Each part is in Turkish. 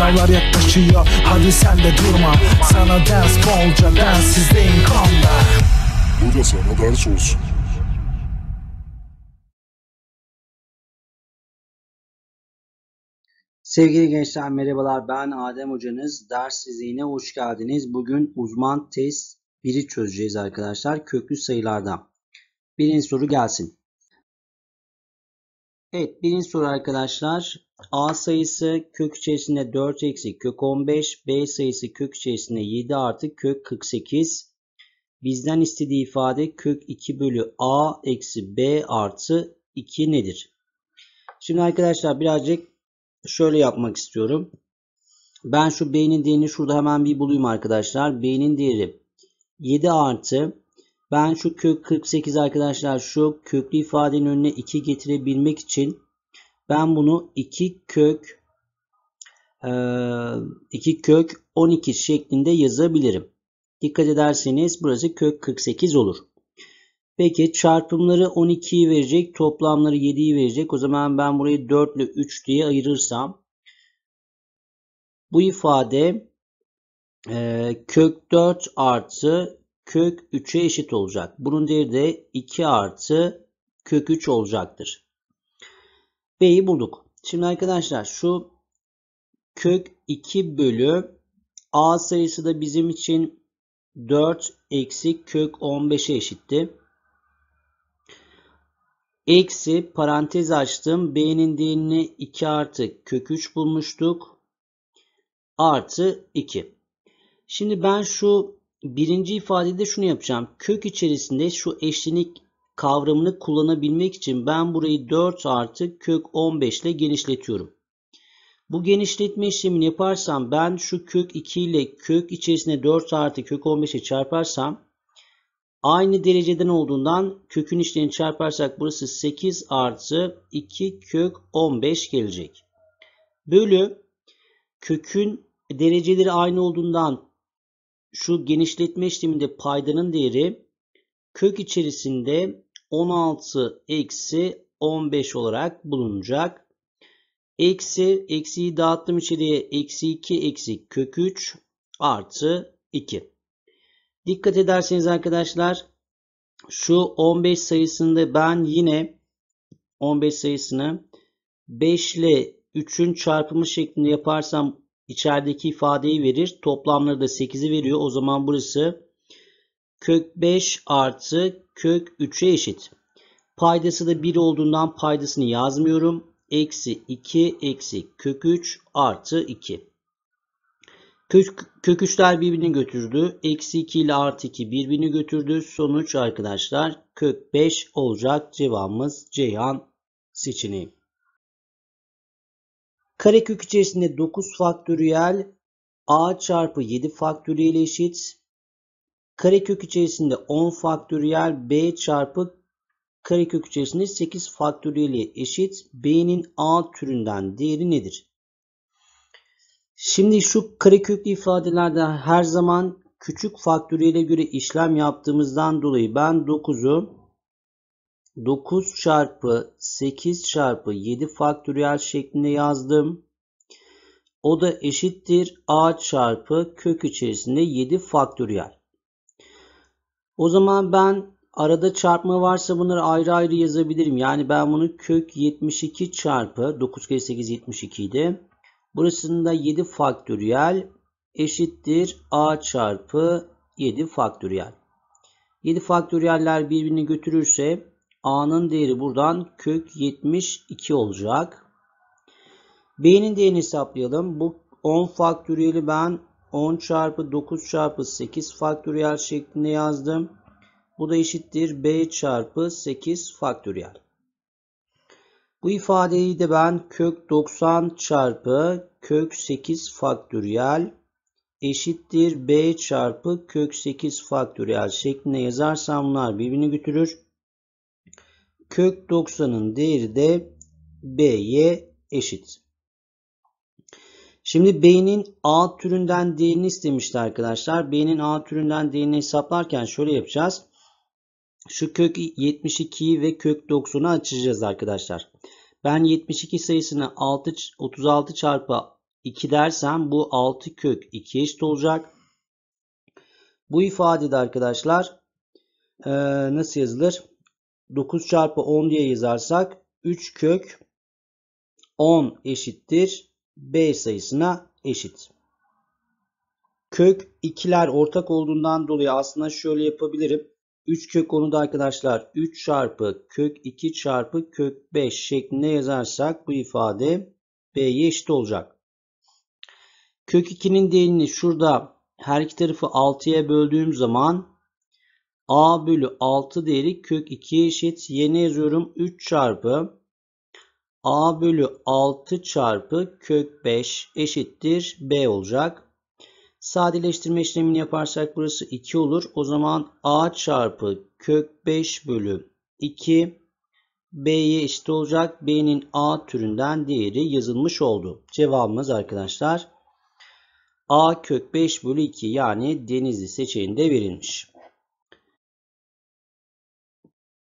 Sınavlar yaklaşıyor hadi sen de durma Sana ders bolca densizdeyim kanla Bu da sana ders olsun Sevgili gençler merhabalar ben Adem hocanız. Ders izine hoş geldiniz. Bugün uzman test 1'i çözeceğiz arkadaşlar köklü sayılardan. Birinci soru gelsin. Evet birinci soru arkadaşlar. A sayısı kök içerisinde 4 eksi kök 15. B sayısı kök içerisinde 7 artı kök 48. Bizden istediği ifade kök 2 bölü A eksi B artı 2 nedir? Şimdi arkadaşlar birazcık şöyle yapmak istiyorum. Ben şu B'nin değerini şurada hemen bir bulayım arkadaşlar. B'nin değeri 7 artı ben şu kök 48 arkadaşlar şu köklü ifadenin önüne 2 getirebilmek için ben bunu 2 kök 2 e, kök 12 şeklinde yazabilirim. Dikkat ederseniz burası kök 48 olur. Peki çarpımları 12'yi verecek. Toplamları 7'yi verecek. O zaman ben burayı 4 ile 3 diye ayırırsam bu ifade e, kök 4 artı kök 3'e eşit olacak. Bunun değeri de 2 artı kök 3 olacaktır. B'yi bulduk. Şimdi arkadaşlar şu kök 2 bölü A sayısı da bizim için 4 eksi kök 15'e eşitti. Eksi parantez açtım. B'nin değerini 2 artı kök 3 bulmuştuk. Artı 2. Şimdi ben şu birinci ifadede şunu yapacağım. Kök içerisinde şu eşlenik kavramını kullanabilmek için ben burayı 4 artı kök 15 ile genişletiyorum. Bu genişletme işlemini yaparsam ben şu kök 2 ile kök içerisinde 4 artı kök 15'e çarparsam aynı dereceden olduğundan kökün içlerini çarparsak burası 8 artı 2 kök 15 gelecek. Bölü kökün dereceleri aynı olduğundan şu genişletme işleminde paydanın değeri kök içerisinde 16 eksi 15 olarak bulunacak. Eksi, eksiyi dağıttım içeriye. Eksi 2 eksi kök 3 artı 2. Dikkat ederseniz arkadaşlar şu 15 sayısında ben yine 15 sayısını 5 ile 3'ün çarpımı şeklinde yaparsam içerideki ifadeyi verir. Toplamları da 8'i veriyor. O zaman burası kök 5 artı kök 3'e eşit. Paydası da 1 olduğundan paydasını yazmıyorum. Eksi 2 eksi kök 3 artı 2. Kök, 3'ler birbirini götürdü. Eksi 2 ile artı 2 birbirini götürdü. Sonuç arkadaşlar kök 5 olacak. Cevabımız Ceyhan seçeneği. Karekök içerisinde 9 faktöriyel a çarpı 7 faktöriyel eşit. Karekök içerisinde 10 faktöriyel b çarpı karekök içerisinde 8 faktöriyeli eşit. b'nin a türünden değeri nedir? Şimdi şu kareköklü ifadelerde her zaman küçük faktöriyle göre işlem yaptığımızdan dolayı ben 9'u 9 çarpı 8 çarpı 7 faktöriyel şeklinde yazdım. O da eşittir a çarpı kök içerisinde 7 faktöriyel. O zaman ben arada çarpma varsa bunları ayrı ayrı yazabilirim. Yani ben bunu kök 72 çarpı 9 kere 8 72 idi. Burasında 7 faktöriyel eşittir a çarpı 7 faktöriyel. 7 faktöriyeller birbirini götürürse A'nın değeri buradan kök 72 olacak. B'nin değerini hesaplayalım. Bu 10 faktöriyeli ben 10 çarpı 9 çarpı 8 faktöriyel şeklinde yazdım. Bu da eşittir B çarpı 8 faktöriyel. Bu ifadeyi de ben kök 90 çarpı kök 8 faktöriyel eşittir B çarpı kök 8 faktöriyel şeklinde yazarsam bunlar birbirini götürür. Kök 90'ın değeri de B'ye eşit. Şimdi B'nin A türünden D'ini istemişti arkadaşlar. B'nin A türünden D'ini hesaplarken şöyle yapacağız. Şu kök 72'yi ve kök 90'ı açacağız arkadaşlar. Ben 72 sayısını 6, 36 çarpı 2 dersem bu 6 kök 2 eşit olacak. Bu ifadede arkadaşlar nasıl yazılır? 9 çarpı 10 diye yazarsak 3 kök 10 eşittir B sayısına eşit. Kök ikiler ortak olduğundan dolayı aslında şöyle yapabilirim. 3 kök 10'u da arkadaşlar 3 çarpı kök 2 çarpı kök 5 şeklinde yazarsak bu ifade B'ye eşit olacak. Kök 2'nin değerini şurada her iki tarafı 6'ya böldüğüm zaman a bölü 6 değeri kök 2'ye eşit. Yeni yazıyorum 3 çarpı a bölü 6 çarpı kök 5 eşittir b olacak. Sadeleştirme işlemini yaparsak burası 2 olur. O zaman a çarpı kök 5 bölü 2 b'ye eşit olacak. b'nin a türünden değeri yazılmış oldu. Cevabımız arkadaşlar a kök 5 bölü 2 yani denizli seçeneğinde verilmiş.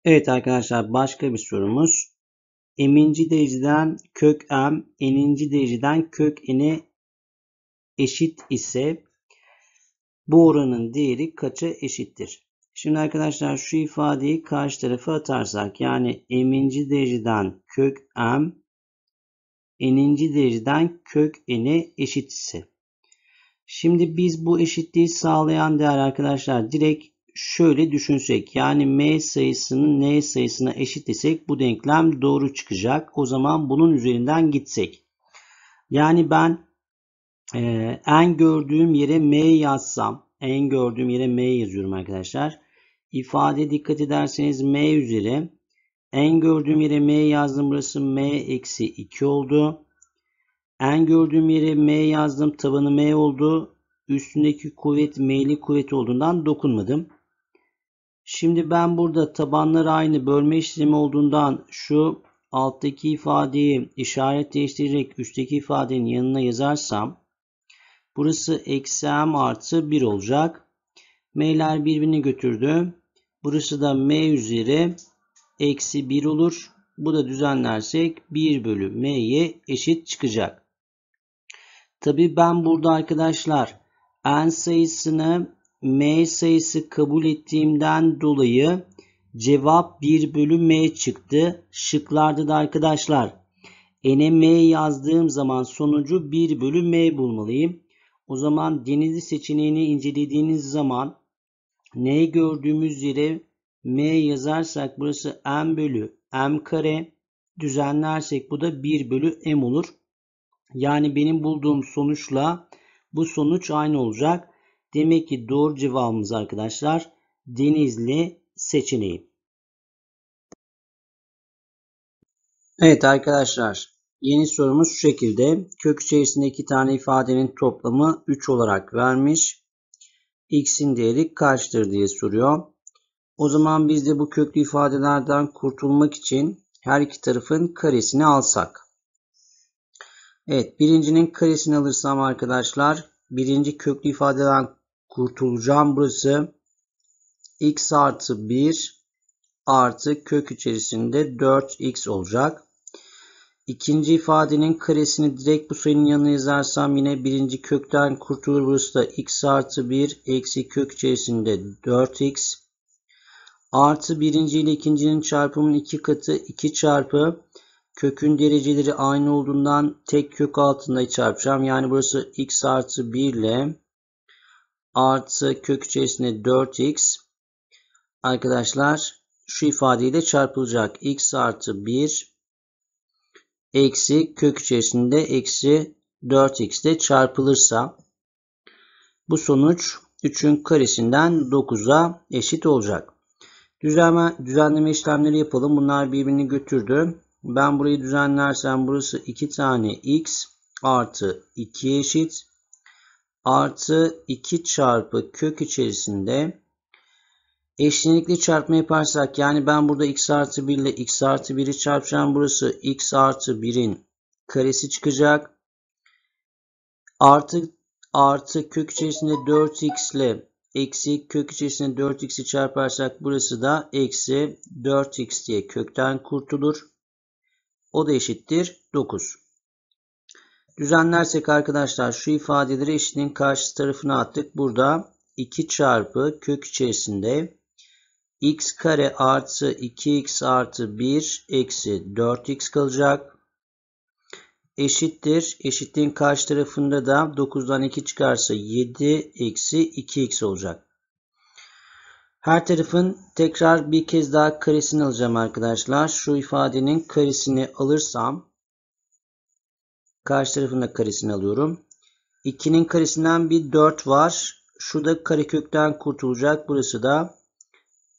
Evet arkadaşlar başka bir sorumuz. minci dereceden kök m, ninci dereceden kök n'e eşit ise bu oranın değeri kaça eşittir? Şimdi arkadaşlar şu ifadeyi karşı tarafa atarsak yani minci dereceden kök m, ninci dereceden kök n'e eşit ise. Şimdi biz bu eşitliği sağlayan değer arkadaşlar direkt şöyle düşünsek yani m sayısının n sayısına eşit isek bu denklem doğru çıkacak. O zaman bunun üzerinden gitsek. Yani ben e, en gördüğüm yere m yazsam en gördüğüm yere m yazıyorum arkadaşlar. İfade dikkat ederseniz m üzeri en gördüğüm yere m yazdım burası m eksi 2 oldu. En gördüğüm yere m yazdım tabanı m oldu üstündeki kuvvet meyli kuvvet olduğundan dokunmadım. Şimdi ben burada tabanlar aynı bölme işlemi olduğundan şu alttaki ifadeyi işaret değiştirerek üstteki ifadenin yanına yazarsam burası eksi m artı 1 olacak. M'ler birbirini götürdü. Burası da m üzeri eksi 1 olur. Bu da düzenlersek 1 bölü m'ye eşit çıkacak. Tabi ben burada arkadaşlar n sayısını m sayısı kabul ettiğimden dolayı cevap 1 bölü m çıktı. Şıklarda da arkadaşlar n'e m yazdığım zaman sonucu 1 bölü m bulmalıyım. O zaman denizli seçeneğini incelediğiniz zaman n gördüğümüz yere m yazarsak burası m bölü m kare düzenlersek bu da 1 bölü m olur. Yani benim bulduğum sonuçla bu sonuç aynı olacak. Demek ki doğru cevabımız arkadaşlar Denizli seçeneği. Evet arkadaşlar yeni sorumuz şu şekilde. Kök içerisinde iki tane ifadenin toplamı 3 olarak vermiş. X'in değeri kaçtır diye soruyor. O zaman biz de bu köklü ifadelerden kurtulmak için her iki tarafın karesini alsak. Evet birincinin karesini alırsam arkadaşlar birinci köklü ifadeden kurtulacağım burası. x artı 1 artı kök içerisinde 4x olacak. İkinci ifadenin karesini direkt bu sayının yanına yazarsam yine birinci kökten kurtulur. Burası da x artı 1 eksi kök içerisinde 4x artı birinci ile ikincinin çarpımının iki katı 2 çarpı kökün dereceleri aynı olduğundan tek kök altında çarpacağım. Yani burası x artı 1 ile artı kök içerisinde 4x arkadaşlar şu ifadeyle çarpılacak. x artı 1 eksi kök içerisinde eksi 4x de çarpılırsa bu sonuç 3'ün karesinden 9'a eşit olacak. Düzenleme, düzenleme işlemleri yapalım. Bunlar birbirini götürdü. Ben burayı düzenlersem burası 2 tane x artı 2 eşit artı 2 çarpı kök içerisinde eşlenikli çarpma yaparsak yani ben burada x artı 1 ile x artı 1'i çarpacağım. Burası x artı 1'in karesi çıkacak. Artı artı kök içerisinde 4x ile eksi kök içerisinde 4x'i çarparsak burası da eksi 4x diye kökten kurtulur. O da eşittir 9. Düzenlersek arkadaşlar şu ifadeleri eşitliğin karşı tarafına attık. Burada 2 çarpı kök içerisinde x kare artı 2x artı 1 eksi 4x kalacak. Eşittir. Eşitliğin karşı tarafında da 9'dan 2 çıkarsa 7 eksi 2x olacak. Her tarafın tekrar bir kez daha karesini alacağım arkadaşlar. Şu ifadenin karesini alırsam Karşı tarafında karesini alıyorum. 2'nin karesinden bir 4 var. Şu da karekökten kurtulacak. Burası da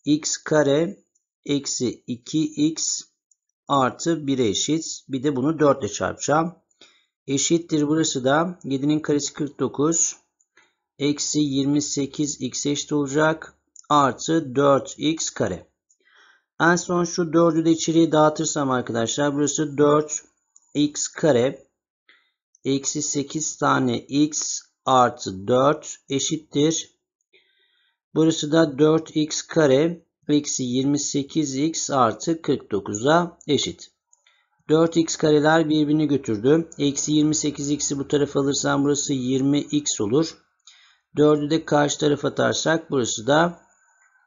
x kare eksi 2x artı 1'e eşit. Bir de bunu 4 ile çarpacağım. Eşittir burası da 7'nin karesi 49 eksi 28 x eşit olacak. Artı 4x kare. En son şu 4'ü de içeriye dağıtırsam arkadaşlar burası 4 x kare eksi 8 tane x artı 4 eşittir. Burası da 4x kare eksi 28x artı 49'a eşit. 4x kareler birbirini götürdü. Eksi 28x'i bu tarafa alırsam burası 20x olur. 4'ü de karşı tarafa atarsak burası da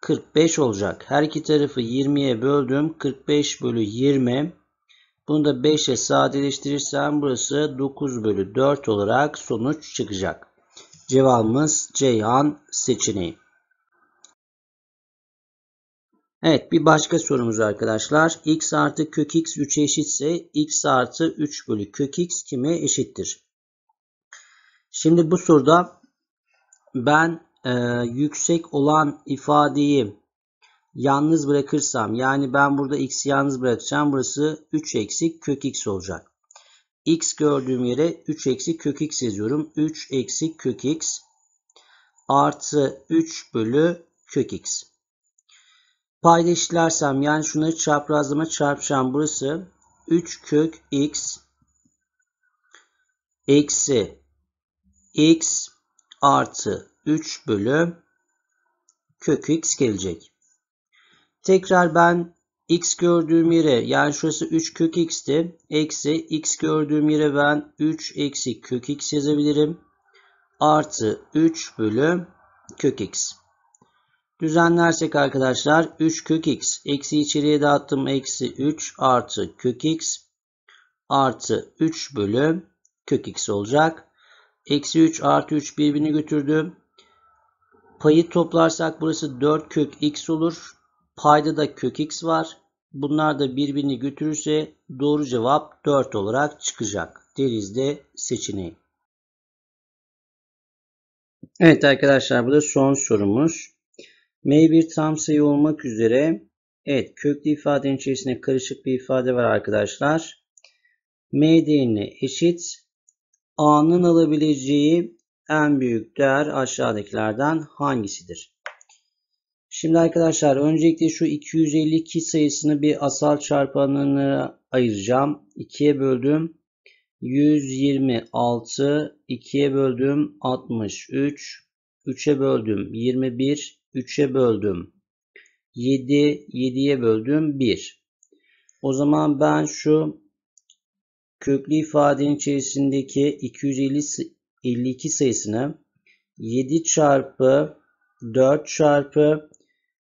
45 olacak. Her iki tarafı 20'ye böldüm. 45 bölü 20 bunu da 5 ile sadeleştirirsem burası 9 bölü 4 olarak sonuç çıkacak. Cevabımız Ceyhan seçeneği. Evet bir başka sorumuz arkadaşlar. x artı kök x 3 eşitse x artı 3 bölü kök x kime eşittir? Şimdi bu soruda ben e, yüksek olan ifadeyi yalnız bırakırsam yani ben burada x'i yalnız bırakacağım. Burası 3 eksi kök x olacak. x gördüğüm yere 3 eksi kök x yazıyorum. 3 eksi kök x artı 3 bölü kök x. Paylaşırsam, yani şunları çaprazlama çarpacağım. Burası 3 kök x eksi x artı 3 bölü kök x gelecek. Tekrar ben x gördüğüm yere yani şurası 3 kök x'ti. Eksi x gördüğüm yere ben 3 eksi kök x yazabilirim. Artı 3 bölü kök x. Düzenlersek arkadaşlar 3 kök x. Eksi içeriye dağıttım. Eksi 3 artı kök x. Artı 3 bölü kök x olacak. Eksi 3 artı 3 birbirini götürdü. Payı toplarsak burası 4 kök x olur. Payda da kök x var. Bunlar da birbirini götürürse doğru cevap 4 olarak çıkacak. Deriz de seçeneği. Evet arkadaşlar bu da son sorumuz. M1 tam sayı olmak üzere evet köklü ifadenin içerisinde karışık bir ifade var arkadaşlar. M değerine eşit A'nın alabileceği en büyük değer aşağıdakilerden hangisidir? Şimdi arkadaşlar öncelikle şu 252 sayısını bir asal çarpanına ayıracağım. 2'ye böldüm. 126, 2'ye böldüm 63, 3'e böldüm 21, 3'e böldüm 7, 7'ye böldüm 1. O zaman ben şu köklü ifadenin içerisindeki 252 sayısını 7 çarpı 4 çarpı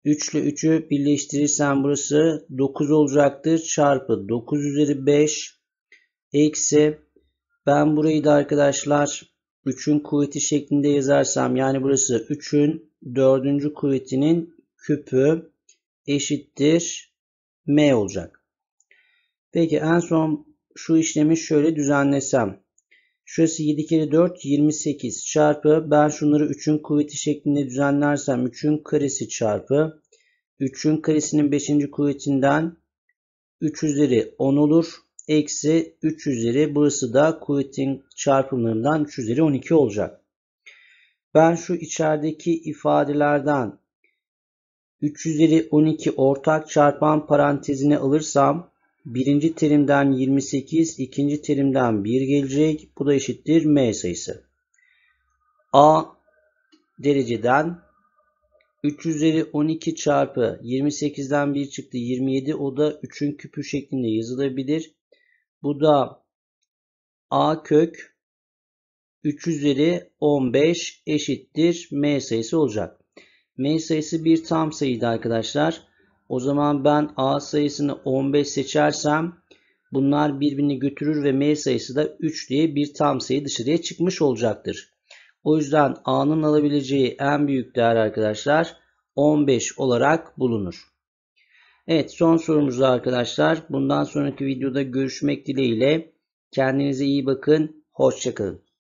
3 ile 3'ü birleştirirsem burası 9 olacaktır. Çarpı 9 üzeri 5 eksi ben burayı da arkadaşlar 3'ün kuvveti şeklinde yazarsam yani burası 3'ün 4. kuvvetinin küpü eşittir m olacak. Peki en son şu işlemi şöyle düzenlesem. Şurası 7 kere 4 28 çarpı ben şunları 3'ün kuvveti şeklinde düzenlersem 3'ün karesi çarpı 3'ün karesinin 5. kuvvetinden 3 üzeri 10 olur. Eksi 3 üzeri burası da kuvvetin çarpımlarından 3 üzeri 12 olacak. Ben şu içerideki ifadelerden 3 üzeri 12 ortak çarpan parantezine alırsam Birinci terimden 28, ikinci terimden 1 gelecek. Bu da eşittir m sayısı. A dereceden 3 üzeri 12 çarpı 28'den 1 çıktı 27 o da 3'ün küpü şeklinde yazılabilir. Bu da a kök 3 üzeri 15 eşittir m sayısı olacak. m sayısı bir tam sayıydı arkadaşlar. O zaman ben A sayısını 15 seçersem bunlar birbirini götürür ve M sayısı da 3 diye bir tam sayı dışarıya çıkmış olacaktır. O yüzden A'nın alabileceği en büyük değer arkadaşlar 15 olarak bulunur. Evet son sorumuzda arkadaşlar. Bundan sonraki videoda görüşmek dileğiyle. Kendinize iyi bakın. Hoşçakalın.